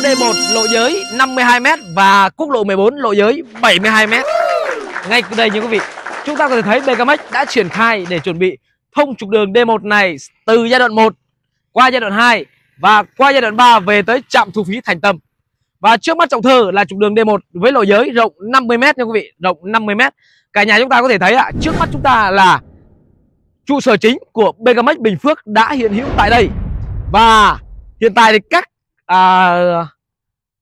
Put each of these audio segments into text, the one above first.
D1 lộ giới 52m và quốc lộ 14 lộ giới 72m. Ngay đây như quý vị, chúng ta có thể thấy BKMX đã triển khai để chuẩn bị thông trục đường D1 này từ giai đoạn 1 qua giai đoạn 2 và qua giai đoạn 3 về tới trạm thu phí Thành Tâm. Và trước mắt Trọng Thơ là trục đường D1 với lộ giới rộng 50m nha quý vị, rộng 50m. Cả nhà chúng ta có thể thấy ạ, trước mắt chúng ta là trụ sở chính của BKMX Bình Phước đã hiện hữu tại đây. Và hiện tại thì các à,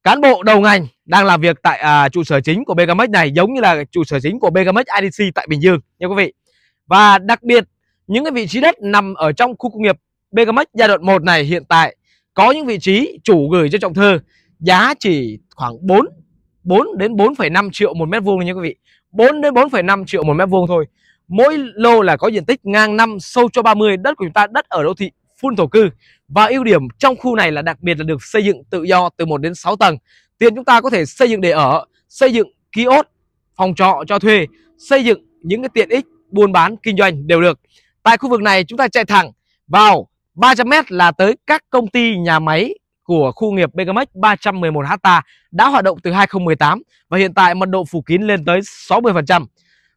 cán bộ đầu ngành đang làm việc tại à, trụ sở chính của Begamex này giống như là trụ sở chính của Begamex IDC tại Bình Dương nha quý vị. Và đặc biệt những cái vị trí đất nằm ở trong khu công nghiệp Begamex giai đoạn 1 này hiện tại có những vị trí chủ gửi cho trọng thơ giá chỉ khoảng 4 4 đến 4,5 triệu một mét vuông nha quý vị. 4 đến 4,5 triệu một mét vuông thôi. Mỗi lô là có diện tích ngang 5 sâu cho 30, đất của chúng ta đất ở đô thị phun thổ cư và ưu điểm trong khu này là đặc biệt là được xây dựng tự do từ 1 đến 6 tầng tiền chúng ta có thể xây dựng để ở xây dựng kiosk phòng trọ cho thuê xây dựng những cái tiện ích buôn bán kinh doanh đều được tại khu vực này chúng ta chạy thẳng vào 300m là tới các công ty nhà máy của khu nghiệp Megamex 311 ha đã hoạt động từ 2018 và hiện tại mật độ phủ kín lên tới 60%.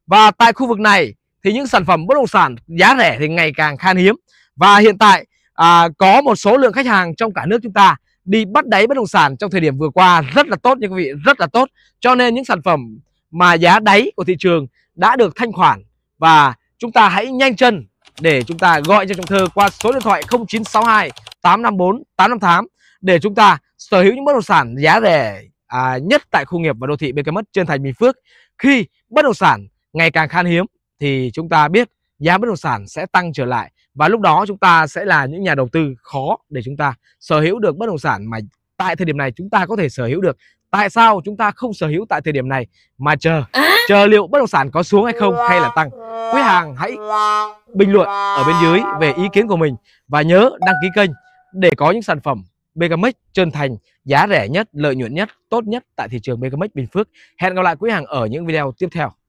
Và tại khu vực này thì những sản phẩm bất động sản giá rẻ thì ngày càng khan hiếm và hiện tại à, có một số lượng khách hàng trong cả nước chúng ta đi bắt đáy bất động sản trong thời điểm vừa qua rất là tốt nha quý vị rất là tốt cho nên những sản phẩm mà giá đáy của thị trường đã được thanh khoản và chúng ta hãy nhanh chân để chúng ta gọi cho Trọng Thơ qua số điện thoại 0962 854 858 để chúng ta sở hữu những bất động sản giá rẻ à, nhất tại khu nghiệp và đô thị BKM trên thành Bình Phước. Khi bất động sản ngày càng khan hiếm thì chúng ta biết giá bất động sản sẽ tăng trở lại và lúc đó chúng ta sẽ là những nhà đầu tư khó để chúng ta sở hữu được bất động sản mà tại thời điểm này chúng ta có thể sở hữu được tại sao chúng ta không sở hữu tại thời điểm này mà chờ chờ liệu bất động sản có xuống hay không hay là tăng quý hàng hãy bình luận ở bên dưới về ý kiến của mình và nhớ đăng ký kênh để có những sản phẩm Megamex chân thành giá rẻ nhất lợi nhuận nhất tốt nhất tại thị trường Megamex Bình Phước hẹn gặp lại quý hàng ở những video tiếp theo